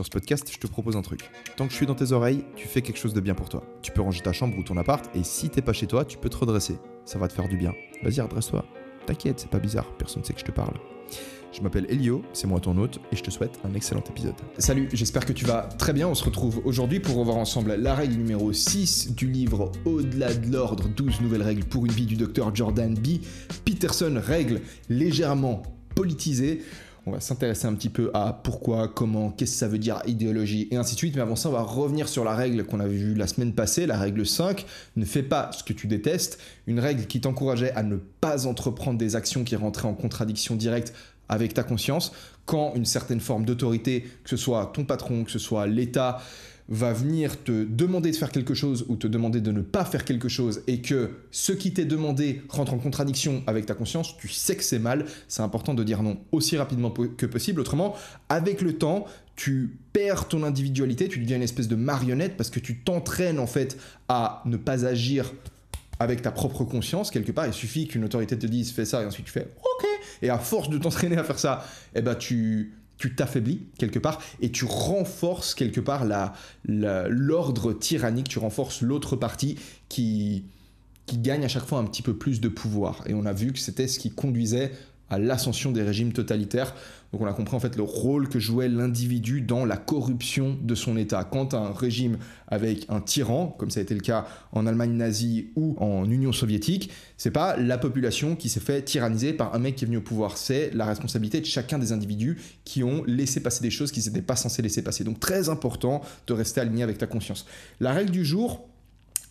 Sur ce podcast, je te propose un truc. Tant que je suis dans tes oreilles, tu fais quelque chose de bien pour toi. Tu peux ranger ta chambre ou ton appart, et si t'es pas chez toi, tu peux te redresser. Ça va te faire du bien. Vas-y, redresse-toi. T'inquiète, c'est pas bizarre, personne ne sait que je te parle. Je m'appelle Elio, c'est moi ton hôte, et je te souhaite un excellent épisode. Salut, j'espère que tu vas très bien. On se retrouve aujourd'hui pour revoir ensemble la règle numéro 6 du livre Au-delà de l'ordre, 12 nouvelles règles pour une vie du docteur Jordan B. Peterson, règle légèrement politisée on va s'intéresser un petit peu à pourquoi, comment, qu'est-ce que ça veut dire idéologie et ainsi de suite. Mais avant ça, on va revenir sur la règle qu'on avait vue la semaine passée, la règle 5, ne fais pas ce que tu détestes, une règle qui t'encourageait à ne pas entreprendre des actions qui rentraient en contradiction directe avec ta conscience quand une certaine forme d'autorité, que ce soit ton patron, que ce soit l'État, va venir te demander de faire quelque chose ou te demander de ne pas faire quelque chose et que ce qui t'est demandé rentre en contradiction avec ta conscience, tu sais que c'est mal, c'est important de dire non aussi rapidement que possible, autrement, avec le temps, tu perds ton individualité, tu deviens une espèce de marionnette parce que tu t'entraînes en fait à ne pas agir avec ta propre conscience quelque part. Il suffit qu'une autorité te dise fais ça et ensuite tu fais ok. Et à force de t'entraîner à faire ça, eh ben tu tu t'affaiblis quelque part et tu renforces quelque part l'ordre tyrannique, tu renforces l'autre partie qui gagne à chaque fois un petit peu plus de pouvoir. Et on a vu que c'était ce qui conduisait à l'ascension des régimes totalitaires. Donc on a compris en fait le rôle que jouait l'individu dans la corruption de son État. Quand un régime avec un tyran, comme ça a été le cas en Allemagne nazie ou en Union soviétique, c'est pas la population qui s'est fait tyranniser par un mec qui est venu au pouvoir, c'est la responsabilité de chacun des individus qui ont laissé passer des choses qu'ils n'étaient pas censés laisser passer. Donc très important de rester aligné avec ta conscience. La règle du jour,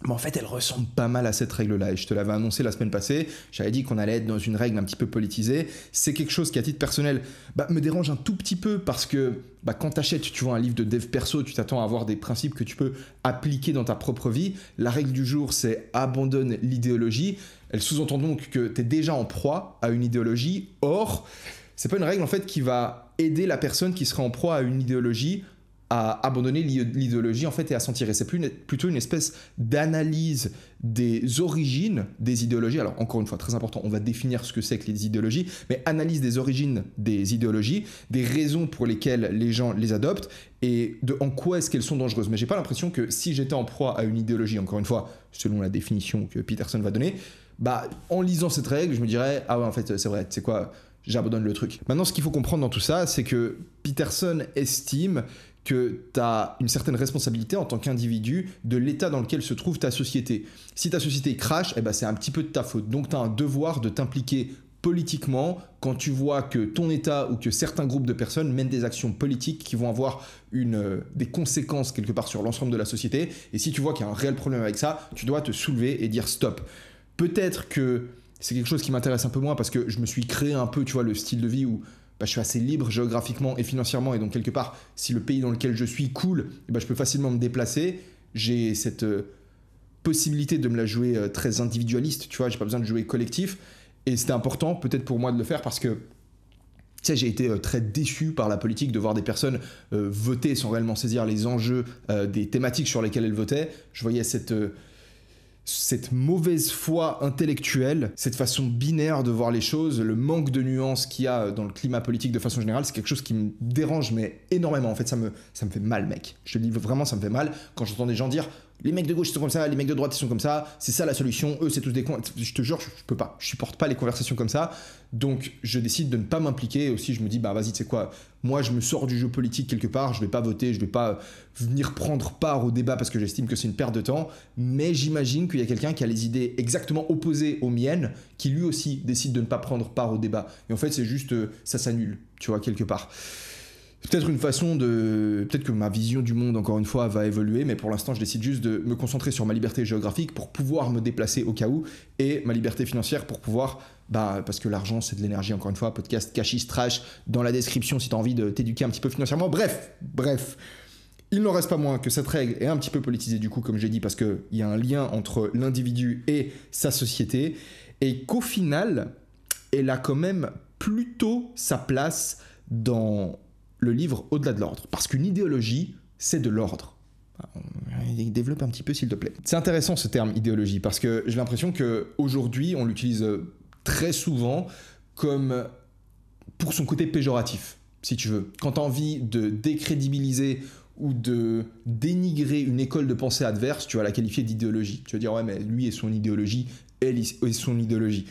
mais en fait, elle ressemble pas mal à cette règle-là. Et je te l'avais annoncé la semaine passée. J'avais dit qu'on allait être dans une règle un petit peu politisée. C'est quelque chose qui, à titre personnel, bah, me dérange un tout petit peu parce que bah, quand t'achètes, tu vois, un livre de dev perso, tu t'attends à avoir des principes que tu peux appliquer dans ta propre vie. La règle du jour, c'est abandonne l'idéologie. Elle sous-entend donc que t'es déjà en proie à une idéologie. Or, c'est pas une règle en fait qui va aider la personne qui serait en proie à une idéologie à abandonner l'idéologie en fait et à s'en tirer. C'est plutôt une espèce d'analyse des origines des idéologies. Alors encore une fois, très important, on va définir ce que c'est que les idéologies, mais analyse des origines des idéologies, des raisons pour lesquelles les gens les adoptent et de en quoi est-ce qu'elles sont dangereuses. Mais j'ai pas l'impression que si j'étais en proie à une idéologie, encore une fois, selon la définition que Peterson va donner, bah en lisant cette règle, je me dirais ah ouais en fait c'est vrai, c'est quoi j'abandonne le truc. Maintenant, ce qu'il faut comprendre dans tout ça, c'est que Peterson estime que tu as une certaine responsabilité en tant qu'individu de l'état dans lequel se trouve ta société. Si ta société crache, eh ben c'est un petit peu de ta faute. Donc tu as un devoir de t'impliquer politiquement quand tu vois que ton État ou que certains groupes de personnes mènent des actions politiques qui vont avoir une, euh, des conséquences quelque part sur l'ensemble de la société. Et si tu vois qu'il y a un réel problème avec ça, tu dois te soulever et dire stop. Peut-être que c'est quelque chose qui m'intéresse un peu moins parce que je me suis créé un peu, tu vois, le style de vie où bah, je suis assez libre géographiquement et financièrement. Et donc, quelque part, si le pays dans lequel je suis coule, eh ben, je peux facilement me déplacer. J'ai cette euh, possibilité de me la jouer euh, très individualiste, tu vois, j'ai pas besoin de jouer collectif. Et c'était important peut-être pour moi de le faire parce que tu sais, j'ai été euh, très déçu par la politique de voir des personnes voter sans réellement saisir les enjeux des thématiques sur lesquelles elles votaient. Je voyais cette, cette mauvaise foi intellectuelle, cette façon binaire de voir les choses, le manque de nuances qu'il y a dans le climat politique de façon générale, c'est quelque chose qui me dérange mais énormément. En fait, ça me, fait mal, mec. Je te dis vraiment, ça me fait mal quand j'entends des gens dire les mecs de gauche sont comme ça, les mecs de droite sont comme ça, c'est ça la solution, eux c'est tous des cons. Je te jure, je, je, peux pas, je supporte pas les conversations comme ça. Donc je décide de ne pas m'impliquer. Aussi, je me dis, bah vas-y, tu sais quoi, moi je me sors du jeu politique quelque part, je vais pas voter, je vais pas euh, venir prendre part au débat parce que j'estime que c'est une perte de temps. Mais j'imagine qu'il y a quelqu'un qui a les idées exactement opposées aux miennes, qui lui aussi décide de ne pas prendre part au débat. Et en fait, c'est juste, euh, ça s'annule, tu vois, quelque part peut-être une façon de. Peut-être que ma vision du monde, encore une fois, va évoluer, mais pour l'instant, je décide juste de me concentrer sur ma liberté géographique pour pouvoir me déplacer au cas où et ma liberté financière pour pouvoir. Bah, parce que l'argent, c'est de l'énergie, encore une fois. Podcast Cachis Trash dans la description si tu as envie de t'éduquer un petit peu financièrement. Bref, bref. Il n'en reste pas moins que cette règle est un petit peu politisée, du coup, comme j'ai dit, parce qu'il y a un lien entre l'individu et sa société, et qu'au final, elle a quand même plutôt sa place dans le livre au-delà de l'ordre. Parce qu'une idéologie, c'est de l'ordre. Développe un petit peu, s'il te plaît. C'est intéressant ce terme idéologie, parce que j'ai l'impression qu'aujourd'hui, on l'utilise très souvent comme pour son côté péjoratif, si tu veux. Quand tu as envie de décrédibiliser ou de dénigrer une école de pensée adverse, tu vas la qualifier d'idéologie. Tu vas dire, ouais, mais lui et son idéologie, elle et son idéologie.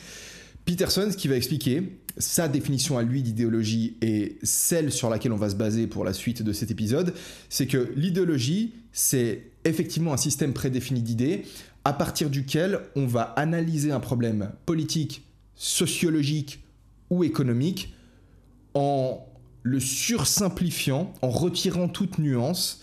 Peterson, ce qu'il va expliquer, sa définition à lui d'idéologie et celle sur laquelle on va se baser pour la suite de cet épisode, c'est que l'idéologie, c'est effectivement un système prédéfini d'idées à partir duquel on va analyser un problème politique, sociologique ou économique en le sursimplifiant, en retirant toute nuance,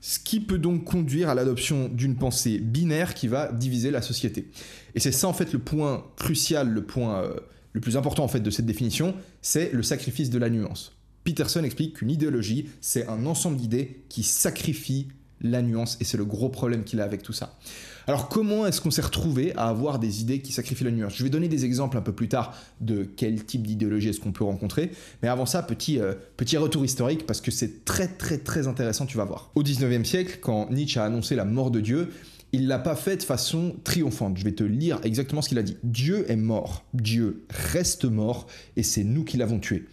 ce qui peut donc conduire à l'adoption d'une pensée binaire qui va diviser la société. Et c'est ça en fait le point crucial, le point... Euh, le plus important en fait de cette définition, c'est le sacrifice de la nuance. Peterson explique qu'une idéologie, c'est un ensemble d'idées qui sacrifie la nuance, et c'est le gros problème qu'il a avec tout ça. Alors comment est-ce qu'on s'est retrouvé à avoir des idées qui sacrifient la nuance Je vais donner des exemples un peu plus tard de quel type d'idéologie est-ce qu'on peut rencontrer, mais avant ça, petit, euh, petit retour historique, parce que c'est très très très intéressant, tu vas voir. Au 19e siècle, quand Nietzsche a annoncé la mort de Dieu, il l'a pas fait de façon triomphante. Je vais te lire exactement ce qu'il a dit. Dieu est mort, Dieu reste mort, et c'est nous qui l'avons tué.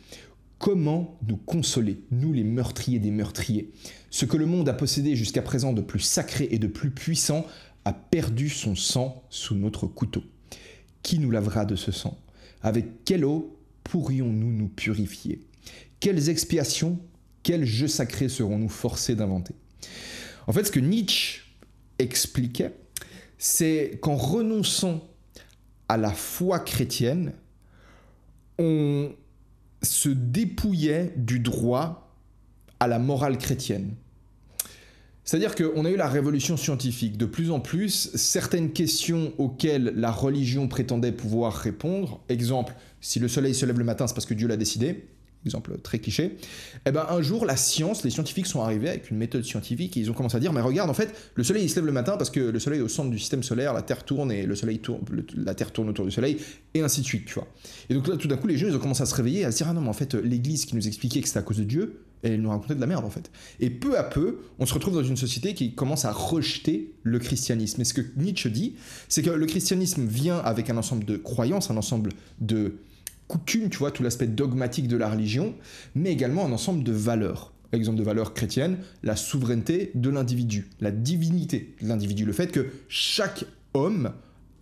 Comment nous consoler, nous les meurtriers des meurtriers Ce que le monde a possédé jusqu'à présent de plus sacré et de plus puissant a perdu son sang sous notre couteau. Qui nous lavera de ce sang Avec quelle eau pourrions-nous nous purifier Quelles expiations, quels jeux sacrés serons-nous forcés d'inventer En fait, ce que Nietzsche expliquait, c'est qu'en renonçant à la foi chrétienne, on se dépouillait du droit à la morale chrétienne. C'est-à-dire qu'on a eu la révolution scientifique. De plus en plus, certaines questions auxquelles la religion prétendait pouvoir répondre, exemple, si le soleil se lève le matin, c'est parce que Dieu l'a décidé, exemple très cliché, Et eh ben un jour la science, les scientifiques sont arrivés avec une méthode scientifique et ils ont commencé à dire mais regarde en fait le soleil il se lève le matin parce que le soleil est au centre du système solaire, la Terre tourne et le soleil tourne, la Terre tourne autour du soleil et ainsi de suite tu vois. Et donc là tout d'un coup les gens ils ont commencé à se réveiller à se dire ah non mais en fait l'Église qui nous expliquait que c'était à cause de Dieu elle nous racontait de la merde en fait. Et peu à peu on se retrouve dans une société qui commence à rejeter le christianisme. Et ce que Nietzsche dit c'est que le christianisme vient avec un ensemble de croyances, un ensemble de coutume, tu vois, tout l'aspect dogmatique de la religion, mais également un ensemble de valeurs. Exemple de valeurs chrétiennes, la souveraineté de l'individu, la divinité de l'individu, le fait que chaque homme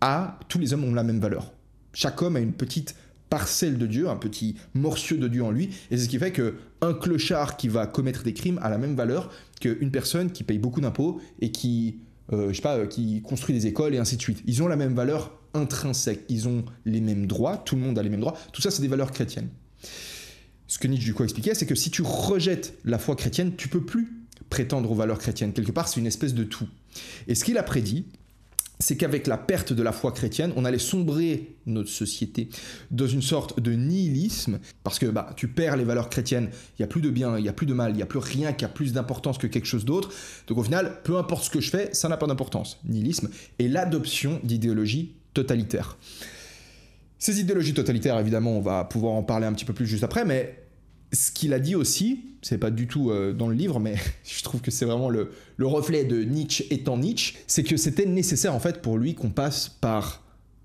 a, tous les hommes ont la même valeur. Chaque homme a une petite parcelle de Dieu, un petit morceau de Dieu en lui, et c'est ce qui fait que un clochard qui va commettre des crimes a la même valeur qu'une personne qui paye beaucoup d'impôts et qui euh, je sais pas, euh, qui construit des écoles et ainsi de suite. Ils ont la même valeur intrinsèque, ils ont les mêmes droits, tout le monde a les mêmes droits, tout ça c'est des valeurs chrétiennes. Ce que Nietzsche du coup expliquait, c'est que si tu rejettes la foi chrétienne, tu peux plus prétendre aux valeurs chrétiennes. Quelque part, c'est une espèce de tout. Et ce qu'il a prédit, c'est qu'avec la perte de la foi chrétienne, on allait sombrer notre société dans une sorte de nihilisme, parce que bah, tu perds les valeurs chrétiennes, il n'y a plus de bien, il n'y a plus de mal, il n'y a plus rien qui a plus d'importance que quelque chose d'autre. Donc au final, peu importe ce que je fais, ça n'a pas d'importance. Nihilisme et l'adoption d'idéologies totalitaires. Ces idéologies totalitaires, évidemment, on va pouvoir en parler un petit peu plus juste après, mais ce qu'il a dit aussi, c'est pas du tout euh, dans le livre, mais je trouve que c'est vraiment le, reflet de Nietzsche étant Nietzsche, c'est que c'était nécessaire en fait pour lui qu'on passe par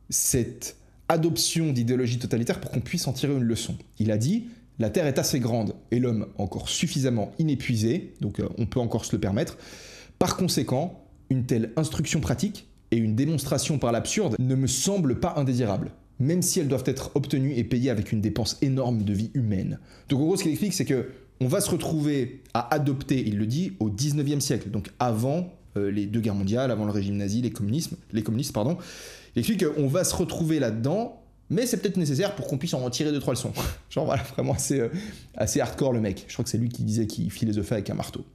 cette adoption d'idéologie totalitaire pour qu'on puisse en tirer une leçon. Il a dit la Terre est assez grande et l'homme encore suffisamment inépuisé, donc euh, on peut encore se le permettre. Par conséquent, une telle instruction pratique et une démonstration par l'absurde ne me semble pas indésirable même si elles doivent être obtenues et payées avec une dépense énorme de vie humaine. Donc en gros, ce qu'il explique, c'est que on va se retrouver à adopter, il le dit, au 19e siècle, donc avant euh, les deux guerres mondiales, avant le régime nazi, les, communismes, les communistes, pardon. Il explique qu'on va se retrouver là-dedans, mais c'est peut-être nécessaire pour qu'on puisse en retirer deux, trois leçons. Genre voilà, vraiment assez, euh, assez hardcore le mec. Je crois que c'est lui qui disait qu'il philosophait avec un marteau.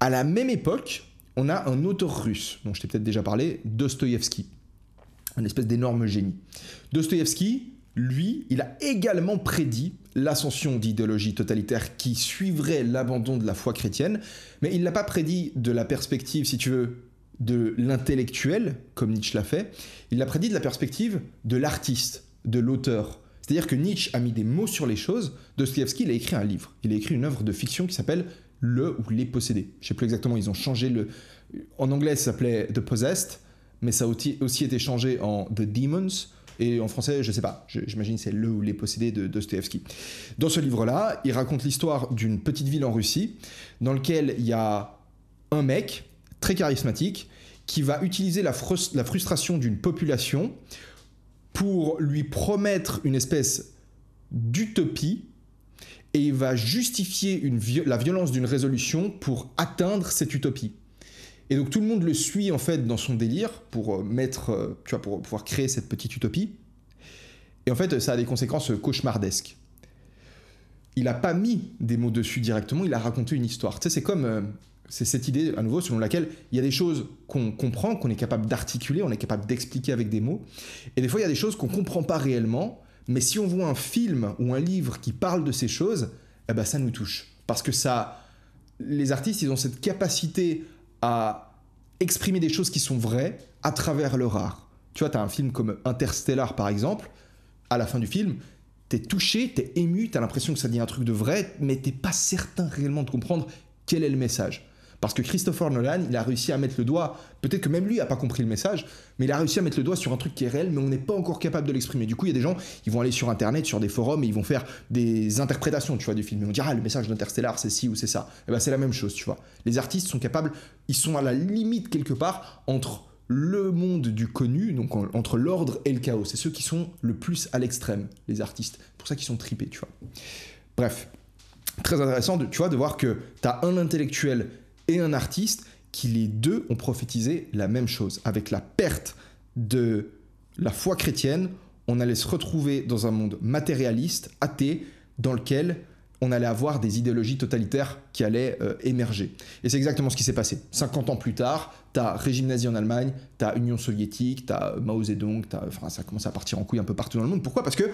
À la même époque, on a un auteur russe, dont je t'ai peut-être déjà parlé, Dostoïevski un espèce d'énorme génie. Dostoïevski, lui, il a également prédit l'ascension d'idéologie totalitaire qui suivrait l'abandon de la foi chrétienne, mais il ne l'a pas prédit de la perspective, si tu veux, de l'intellectuel, comme Nietzsche l'a fait, il l'a prédit de la perspective de l'artiste, de l'auteur. C'est-à-dire que Nietzsche a mis des mots sur les choses, Dostoevsky, il a écrit un livre, il a écrit une œuvre de fiction qui s'appelle Le ou Les Possédés. Je sais plus exactement, ils ont changé le... En anglais, ça s'appelait The Possessed, mais ça a aussi été changé en The Demons, et en français, je ne sais pas, j'imagine c'est le ou les possédés de Dostoevsky. Dans ce livre-là, il raconte l'histoire d'une petite ville en Russie, dans laquelle il y a un mec très charismatique qui va utiliser la, la frustration d'une population pour lui promettre une espèce d'utopie et il va justifier une la violence d'une résolution pour atteindre cette utopie. Et donc tout le monde le suit en fait dans son délire pour euh, mettre, euh, tu vois, pour pouvoir créer cette petite utopie. Et en fait, ça a des conséquences cauchemardesques. Il n'a pas mis des mots dessus directement, il a raconté une histoire. Tu sais, c'est comme euh, c'est cette idée à nouveau selon laquelle il y a des choses qu'on comprend, qu'on est capable d'articuler, on est capable d'expliquer avec des mots, et des fois il y a des choses qu'on ne comprend pas réellement, mais si on voit un film ou un livre qui parle de ces choses, eh ben ça nous touche parce que ça, les artistes ils ont cette capacité à exprimer des choses qui sont vraies à travers leur art. Tu vois, tu as un film comme Interstellar, par exemple, à la fin du film, t'es touché, t'es ému, t'as l'impression que ça dit un truc de vrai, mais t'es pas certain réellement de comprendre quel est le message. Parce que Christopher Nolan, il a réussi à mettre le doigt, peut-être que même lui n'a pas compris le message, mais il a réussi à mettre le doigt sur un truc qui est réel, mais on n'est pas encore capable de l'exprimer. Du coup, il y a des gens, ils vont aller sur Internet, sur des forums, et ils vont faire des interprétations, tu vois, du film. Ils on dire ah, le message d'Interstellar, c'est ci ou c'est ça. Et eh ben, c'est la même chose, tu vois. Les artistes sont capables, ils sont à la limite quelque part entre le monde du connu, donc entre l'ordre et le chaos. C'est ceux qui sont le plus à l'extrême, les artistes. Pour ça qu'ils sont tripés, tu vois. Bref, très intéressant, de, tu vois, de voir que tu as un intellectuel et un artiste qui les deux ont prophétisé la même chose. Avec la perte de la foi chrétienne, on allait se retrouver dans un monde matérialiste, athée, dans lequel on allait avoir des idéologies totalitaires qui allaient euh, émerger. Et c'est exactement ce qui s'est passé. 50 ans plus tard, t'as régime nazi en Allemagne, t'as Union soviétique, t'as Mao Zedong, as, enfin, ça commence à partir en couille un peu partout dans le monde. Pourquoi Parce que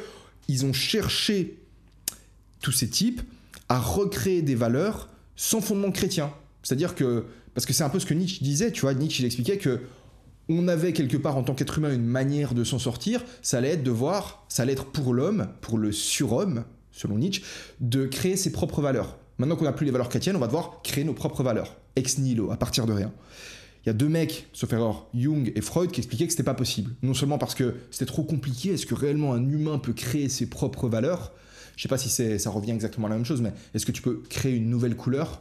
ils ont cherché tous ces types à recréer des valeurs sans fondement chrétien. C'est-à-dire que, parce que c'est un peu ce que Nietzsche disait, tu vois, Nietzsche il expliquait que on avait quelque part en tant qu'être humain une manière de s'en sortir, ça allait être de voir, ça allait être pour l'homme, pour le surhomme, selon Nietzsche, de créer ses propres valeurs. Maintenant qu'on n'a plus les valeurs chrétiennes, on va devoir créer nos propres valeurs, ex nihilo, à partir de rien. Il y a deux mecs, sauf erreur, Jung et Freud, qui expliquaient que c'était pas possible. Non seulement parce que c'était trop compliqué, est-ce que réellement un humain peut créer ses propres valeurs Je sais pas si ça revient exactement à la même chose, mais est-ce que tu peux créer une nouvelle couleur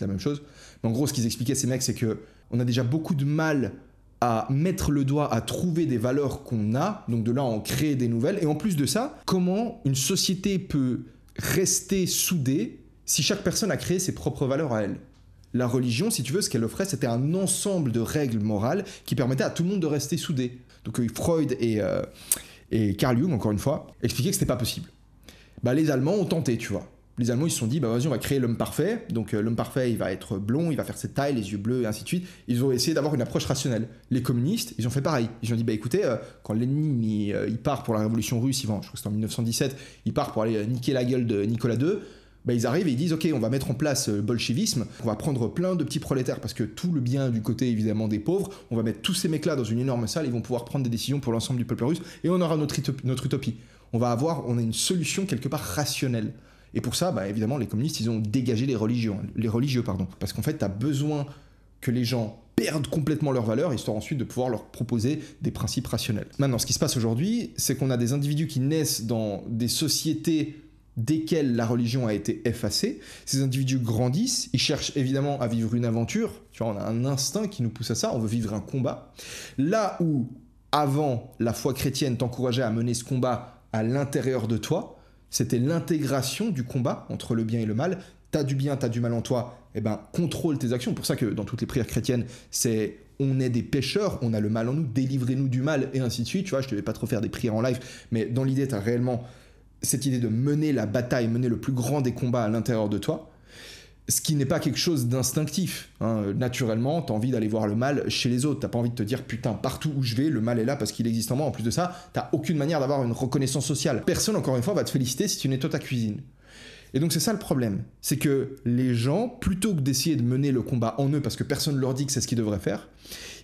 la même chose. Mais en gros, ce qu'ils expliquaient, ces mecs, c'est que on a déjà beaucoup de mal à mettre le doigt, à trouver des valeurs qu'on a, donc de là en créer des nouvelles. Et en plus de ça, comment une société peut rester soudée si chaque personne a créé ses propres valeurs à elle La religion, si tu veux, ce qu'elle offrait, c'était un ensemble de règles morales qui permettaient à tout le monde de rester soudé. Donc euh, Freud et, euh, et Carl Jung, encore une fois, expliquaient que ce c'était pas possible. Bah, les Allemands ont tenté, tu vois les Allemands, ils se sont dit, bah vas-y, on va créer l'homme parfait. Donc euh, l'homme parfait, il va être blond, il va faire cette taille, les yeux bleus, et ainsi de suite. Ils ont essayé d'avoir une approche rationnelle. Les communistes, ils ont fait pareil. Ils ont dit, bah écoutez, euh, quand l'ennemi euh, il, part pour la révolution russe, je crois que c'était en 1917, il part pour aller niquer la gueule de Nicolas II. Bah, ils arrivent et ils disent ok on va mettre en place le bolchevisme, on va prendre plein de petits prolétaires parce que tout le bien du côté évidemment des pauvres, on va mettre tous ces mecs là dans une énorme salle, ils vont pouvoir prendre des décisions pour l'ensemble du peuple russe et on aura notre utopie. On va avoir, on a une solution quelque part rationnelle. Et pour ça, bah, évidemment, les communistes, ils ont dégagé les religions, les religieux, pardon, parce qu'en fait, tu as besoin que les gens perdent complètement leurs valeurs, histoire ensuite de pouvoir leur proposer des principes rationnels. Maintenant, ce qui se passe aujourd'hui, c'est qu'on a des individus qui naissent dans des sociétés desquelles la religion a été effacée. Ces individus grandissent, ils cherchent évidemment à vivre une aventure, tu vois, on a un instinct qui nous pousse à ça, on veut vivre un combat. Là où, avant, la foi chrétienne t'encourageait à mener ce combat à l'intérieur de toi, c'était l'intégration du combat entre le bien et le mal. T'as du bien, t'as du mal en toi, et eh ben, contrôle tes actions. Pour ça que dans toutes les prières chrétiennes, c'est on est des pécheurs, on a le mal en nous, délivrez-nous du mal, et ainsi de suite. Tu vois, je ne vais pas trop faire des prières en live, mais dans l'idée, tu réellement cette idée de mener la bataille, mener le plus grand des combats à l'intérieur de toi ce qui n'est pas quelque chose d'instinctif. Hein. Naturellement, as envie d'aller voir le mal chez les autres. T'as pas envie de te dire putain, partout où je vais, le mal est là parce qu'il existe en moi. En plus de ça, t'as aucune manière d'avoir une reconnaissance sociale. Personne, encore une fois, va te féliciter si tu n'es nettoies ta cuisine. Et donc c'est ça le problème, c'est que les gens, plutôt que d'essayer de mener le combat en eux parce que personne ne leur dit que c'est ce qu'ils devraient faire,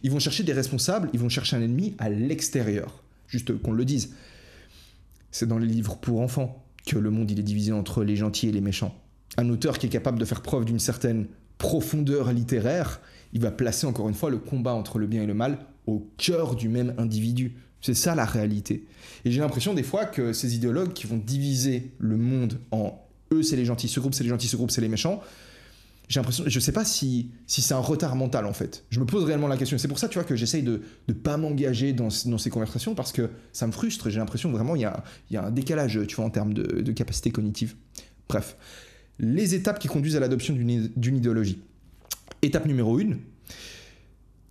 ils vont chercher des responsables, ils vont chercher un ennemi à l'extérieur. Juste qu'on le dise. C'est dans les livres pour enfants que le monde il est divisé entre les gentils et les méchants un auteur qui est capable de faire preuve d'une certaine profondeur littéraire, il va placer encore une fois le combat entre le bien et le mal au cœur du même individu. C'est ça la réalité. Et j'ai l'impression des fois que ces idéologues qui vont diviser le monde en eux c'est les gentils, ce groupe c'est les gentils, ce groupe c'est les méchants, j'ai l'impression, je sais pas si, si c'est un retard mental en fait. Je me pose réellement la question. C'est pour ça, tu vois, que j'essaye de ne pas m'engager dans, ces conversations parce que ça me frustre. J'ai l'impression vraiment il y a, y a, un décalage, tu vois, en termes de, de capacité cognitive. Bref les étapes qui conduisent à l'adoption d'une idéologie. Étape numéro 1,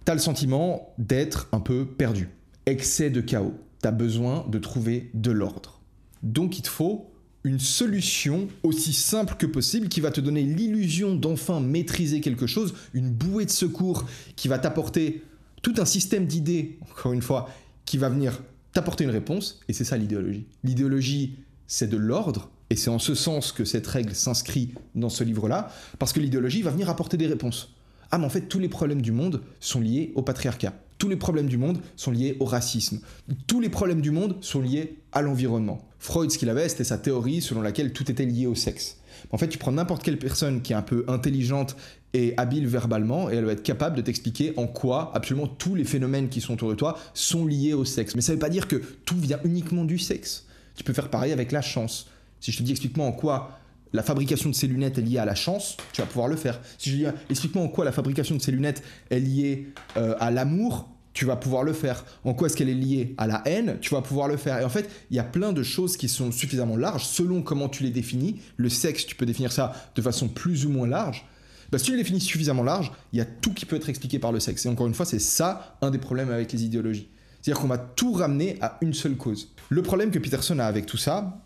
as le sentiment d'être un peu perdu, excès de chaos, tu as besoin de trouver de l'ordre. Donc il te faut une solution aussi simple que possible qui va te donner l'illusion d'enfin maîtriser quelque chose, une bouée de secours qui va t'apporter tout un système d'idées, encore une fois, qui va venir t'apporter une réponse, et c'est ça l'idéologie. L'idéologie, c'est de l'ordre, et c'est en ce sens que cette règle s'inscrit dans ce livre-là, parce que l'idéologie va venir apporter des réponses. Ah, mais en fait, tous les problèmes du monde sont liés au patriarcat. Tous les problèmes du monde sont liés au racisme. Tous les problèmes du monde sont liés à l'environnement. Freud, ce qu'il avait, c'était sa théorie selon laquelle tout était lié au sexe. En fait, tu prends n'importe quelle personne qui est un peu intelligente et habile verbalement, et elle va être capable de t'expliquer en quoi absolument tous les phénomènes qui sont autour de toi sont liés au sexe. Mais ça ne veut pas dire que tout vient uniquement du sexe. Tu peux faire pareil avec la chance. Si je te dis explique-moi en quoi la fabrication de ces lunettes est liée à la chance, tu vas pouvoir le faire. Si je dis explique-moi en quoi la fabrication de ces lunettes est liée euh, à l'amour, tu vas pouvoir le faire. En quoi est-ce qu'elle est liée à la haine, tu vas pouvoir le faire. Et en fait, il y a plein de choses qui sont suffisamment larges selon comment tu les définis. Le sexe, tu peux définir ça de façon plus ou moins large. Bah, si tu les définis suffisamment large, il y a tout qui peut être expliqué par le sexe. Et encore une fois, c'est ça un des problèmes avec les idéologies. C'est-à-dire qu'on va tout ramener à une seule cause. Le problème que Peterson a avec tout ça,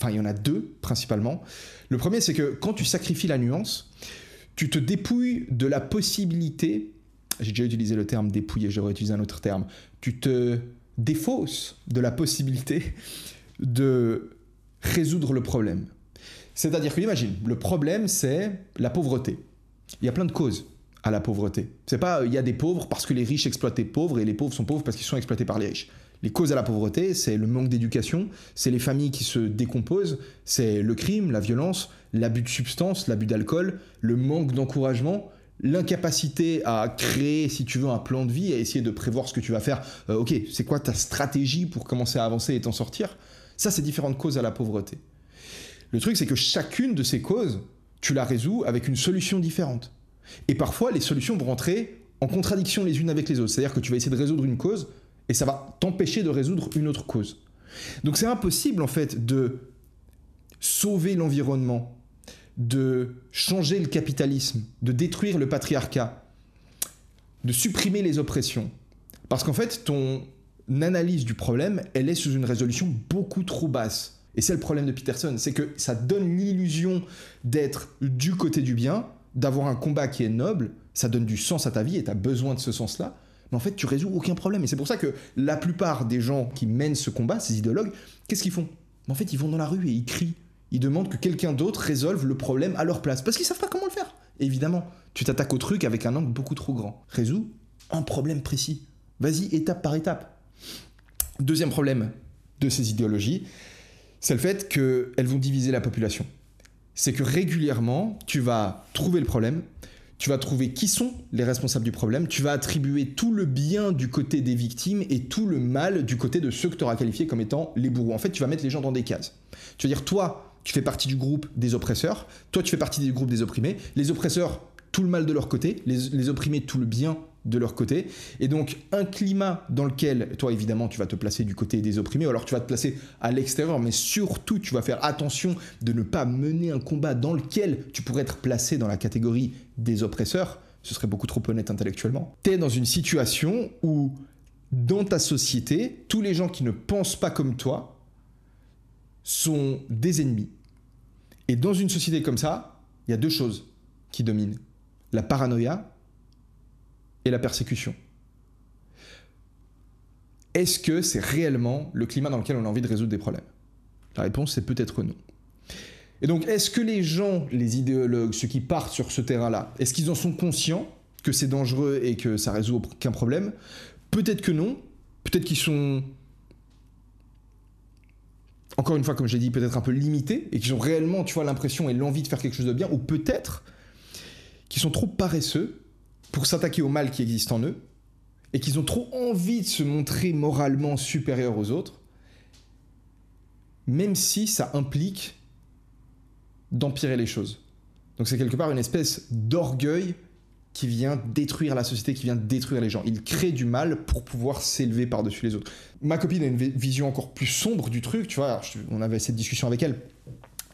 Enfin, il y en a deux principalement. Le premier, c'est que quand tu sacrifies la nuance, tu te dépouilles de la possibilité. J'ai déjà utilisé le terme dépouiller, j'aurais utilisé un autre terme. Tu te défausses de la possibilité de résoudre le problème. C'est-à-dire que, imagine, le problème, c'est la pauvreté. Il y a plein de causes à la pauvreté. C'est pas il y a des pauvres parce que les riches exploitent les pauvres et les pauvres sont pauvres parce qu'ils sont exploités par les riches. Les causes à la pauvreté, c'est le manque d'éducation, c'est les familles qui se décomposent, c'est le crime, la violence, l'abus de substances, l'abus d'alcool, le manque d'encouragement, l'incapacité à créer, si tu veux, un plan de vie, à essayer de prévoir ce que tu vas faire. Euh, ok, c'est quoi ta stratégie pour commencer à avancer et t'en sortir Ça, c'est différentes causes à la pauvreté. Le truc, c'est que chacune de ces causes, tu la résous avec une solution différente. Et parfois, les solutions vont rentrer en contradiction les unes avec les autres. C'est-à-dire que tu vas essayer de résoudre une cause et ça va t'empêcher de résoudre une autre cause. Donc c'est impossible en fait de sauver l'environnement, de changer le capitalisme, de détruire le patriarcat, de supprimer les oppressions. Parce qu'en fait, ton analyse du problème, elle est sous une résolution beaucoup trop basse. Et c'est le problème de Peterson, c'est que ça donne l'illusion d'être du côté du bien, d'avoir un combat qui est noble, ça donne du sens à ta vie et tu as besoin de ce sens-là mais en fait tu résous aucun problème. Et c'est pour ça que la plupart des gens qui mènent ce combat, ces idéologues, qu'est-ce qu'ils font En fait, ils vont dans la rue et ils crient. Ils demandent que quelqu'un d'autre résolve le problème à leur place, parce qu'ils ne savent pas comment le faire. Évidemment, tu t'attaques au truc avec un angle beaucoup trop grand. Résous un problème précis. Vas-y étape par étape. Deuxième problème de ces idéologies, c'est le fait qu'elles vont diviser la population. C'est que régulièrement, tu vas trouver le problème, tu vas trouver qui sont les responsables du problème, tu vas attribuer tout le bien du côté des victimes et tout le mal du côté de ceux que tu auras qualifiés comme étant les bourreaux. En fait, tu vas mettre les gens dans des cases. Tu vas dire, toi, tu fais partie du groupe des oppresseurs, toi, tu fais partie du groupe des opprimés, les oppresseurs, tout le mal de leur côté, les, les opprimés, tout le bien de leur côté. Et donc un climat dans lequel, toi évidemment, tu vas te placer du côté des opprimés, ou alors tu vas te placer à l'extérieur, mais surtout tu vas faire attention de ne pas mener un combat dans lequel tu pourrais être placé dans la catégorie des oppresseurs, ce serait beaucoup trop honnête intellectuellement. Tu es dans une situation où, dans ta société, tous les gens qui ne pensent pas comme toi sont des ennemis. Et dans une société comme ça, il y a deux choses qui dominent. La paranoïa et la persécution. Est-ce que c'est réellement le climat dans lequel on a envie de résoudre des problèmes La réponse, c'est peut-être non. Et donc, est-ce que les gens, les idéologues, ceux qui partent sur ce terrain-là, est-ce qu'ils en sont conscients que c'est dangereux et que ça résout aucun problème Peut-être que non. Peut-être qu'ils sont, encore une fois, comme j'ai dit, peut-être un peu limités et qu'ils ont réellement, tu vois, l'impression et l'envie de faire quelque chose de bien, ou peut-être qu'ils sont trop paresseux pour s'attaquer au mal qui existe en eux, et qu'ils ont trop envie de se montrer moralement supérieurs aux autres, même si ça implique d'empirer les choses. Donc c'est quelque part une espèce d'orgueil qui vient détruire la société, qui vient détruire les gens. Il crée du mal pour pouvoir s'élever par-dessus les autres. Ma copine a une vision encore plus sombre du truc, tu vois, on avait cette discussion avec elle.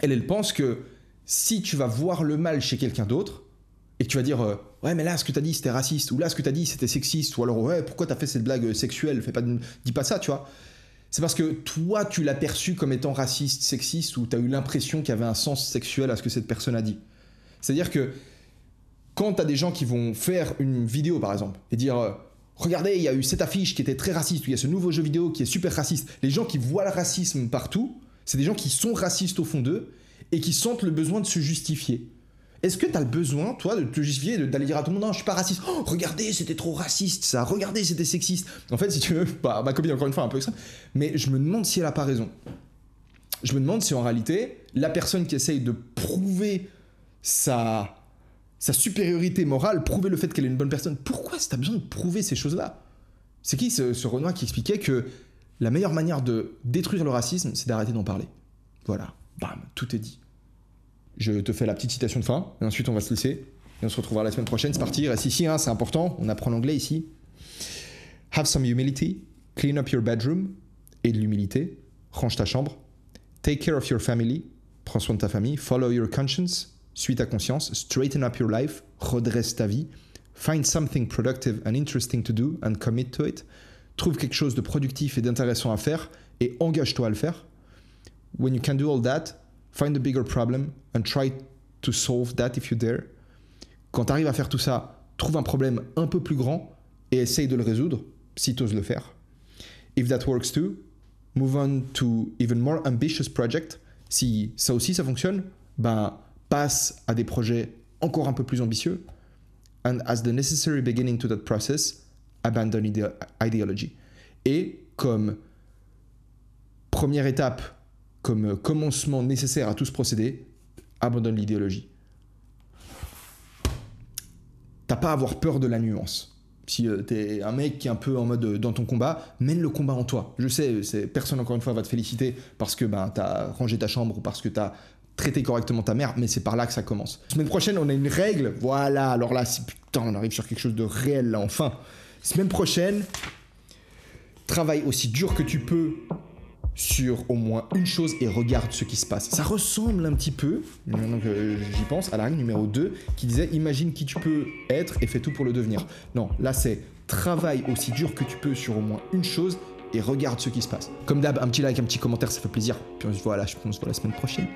Elle, elle pense que si tu vas voir le mal chez quelqu'un d'autre, et que tu vas dire, euh, ouais, mais là, ce que t'as dit, c'était raciste, ou là, ce que t'as dit, c'était sexiste, ou alors, ouais, pourquoi t'as fait cette blague euh, sexuelle Fais pas, dis pas ça, tu vois. C'est parce que toi, tu l'as perçu comme étant raciste, sexiste, ou t'as eu l'impression qu'il y avait un sens sexuel à ce que cette personne a dit. C'est-à-dire que quand t'as des gens qui vont faire une vidéo, par exemple, et dire euh, Regardez, il y a eu cette affiche qui était très raciste, ou il y a ce nouveau jeu vidéo qui est super raciste. Les gens qui voient le racisme partout, c'est des gens qui sont racistes au fond d'eux et qui sentent le besoin de se justifier. Est-ce que t'as le besoin, toi, de te justifier, d'aller dire à tout le monde, non, je suis pas raciste. Oh, regardez, c'était trop raciste, ça. Regardez, c'était sexiste. En fait, si tu veux, bah, ma copine, encore une fois, un peu ça. Mais je me demande si elle a pas raison. Je me demande si en réalité, la personne qui essaye de prouver sa, sa supériorité morale, prouver le fait qu'elle est une bonne personne, pourquoi est-ce besoin de prouver ces choses-là C'est qui ce Renoir qui expliquait que la meilleure manière de détruire le racisme, c'est d'arrêter d'en parler. Voilà, bam, tout est dit. Je te fais la petite citation de fin, et ensuite on va se laisser. Et on se retrouvera la semaine prochaine. C'est parti, reste ici, hein, c'est important, on apprend l'anglais ici. Have some humility, clean up your bedroom, et de l'humilité, range ta chambre. Take care of your family, prends soin de ta famille. Follow your conscience, suis ta conscience. Straighten up your life, redresse ta vie. Find something productive and interesting to do and commit to it. Trouve quelque chose de productif et d'intéressant à faire et engage-toi à le faire. When you can do all that, find a bigger problem and try to solve that if you dare. Quand tu arrives à faire tout ça, trouve un problème un peu plus grand et essaye de le résoudre si tu oses le faire. If that works too, move on to even more ambitious project. Si ça aussi ça fonctionne, ben passe à des projets encore un peu plus ambitieux. And as the necessary beginning to that process, abandon ideology. Et comme première étape comme euh, commencement nécessaire à tout ce procédé, abandonne l'idéologie. T'as pas à avoir peur de la nuance. Si euh, t'es un mec qui est un peu en mode euh, dans ton combat, mène le combat en toi. Je sais, personne encore une fois va te féliciter parce que ben, t'as rangé ta chambre ou parce que t'as traité correctement ta mère, mais c'est par là que ça commence. Semaine prochaine, on a une règle. Voilà, alors là, putain, on arrive sur quelque chose de réel là, enfin. Semaine prochaine, travaille aussi dur que tu peux sur au moins une chose et regarde ce qui se passe. Ça ressemble un petit peu, maintenant j'y pense, à la règle numéro 2 qui disait imagine qui tu peux être et fais tout pour le devenir. Non, là c'est travaille aussi dur que tu peux sur au moins une chose et regarde ce qui se passe. Comme d'hab, un petit like, un petit commentaire, ça fait plaisir. Puis on se voit je pense, on la semaine prochaine.